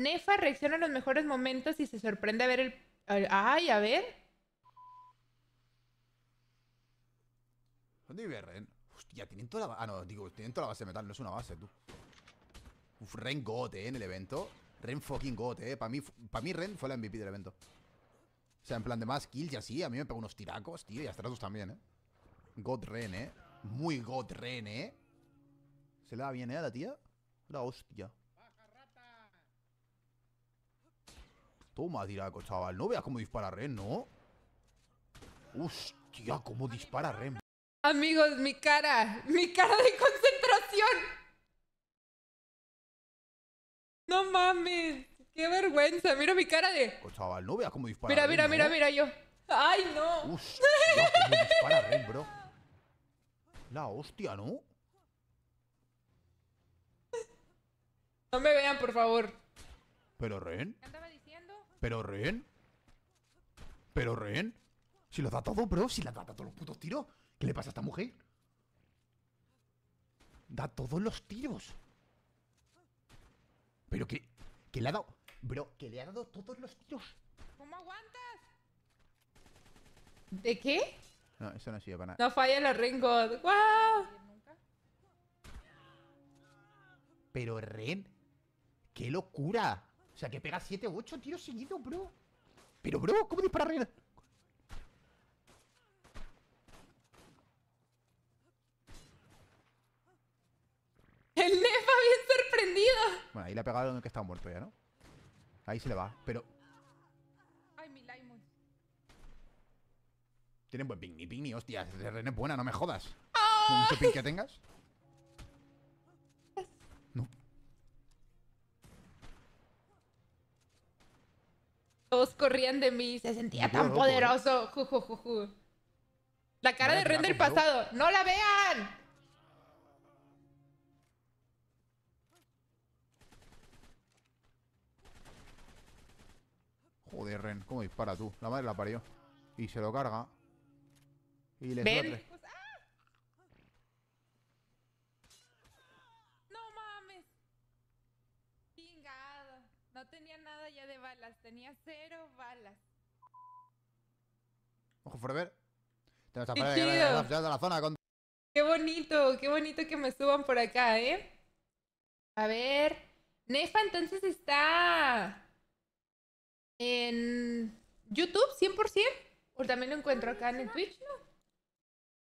Nefa reacciona en los mejores momentos y se sorprende a ver el... Ay, a ver. ¿Dónde vive Ren? Hostia, tienen toda la... Ah, no, digo, tienen toda la base de metal, no es una base, tú. Uf, Ren got, eh, en el evento. Ren fucking got, eh. Para mí, mí Ren fue la MVP del evento. O sea, en plan de más kills y así. A mí me pegó unos tiracos, tío. Y a Stratos también, eh. God Ren, eh. Muy God Ren, eh. Se le da bien, eh, a la tía. La hostia. Toma, dirá, chaval. No veas cómo dispara Ren, ¿no? Hostia, cómo dispara Ren. Amigos, mi cara. Mi cara de concentración. No mames. Qué vergüenza. Mira mi cara de... Oh, chaval, no veas cómo dispara Mira, Ren, mira, mira, mira, mira yo. ¡Ay, no! Hostia, cómo dispara Ren, bro. La hostia, ¿no? No me vean, por favor. ¿Pero Ren? Pero Ren? Pero Ren? Si lo da todo, bro. Si la da todos los putos tiros. ¿Qué le pasa a esta mujer? Da todos los tiros. Pero qué? ¿Qué le ha dado. Bro, que le ha dado todos los tiros. ¿Cómo aguantas? ¿De qué? No, eso no sirve para nada. No falla los ringos. ¡Guau! Pero Ren, qué locura. O sea, que pega 7 o 8 tiros seguidos, bro. Pero, bro, ¿cómo disparar? El Nefa bien sorprendido. Bueno, ahí le ha pegado donde que está muerto ya, ¿no? Ahí se le va, pero... Ay, mi Tienen buen ping, mi hostia. René es buena, no me jodas. Mucho ping que tengas. Todos corrían de mí, se sentía tan poderoso. Ju, la cara de Ren del pasado, ¡no la vean! Joder, Ren, ¿cómo dispara tú? La madre la parió. Y se lo carga. Y le ¿Ven? No tenía nada ya de balas, tenía cero balas. Ojo, Forever. Te vas a de la zona con... Qué bonito, qué bonito que me suban por acá, ¿eh? A ver. Nefa entonces está en YouTube 100%. O también lo encuentro acá en el Twitch, ¿no?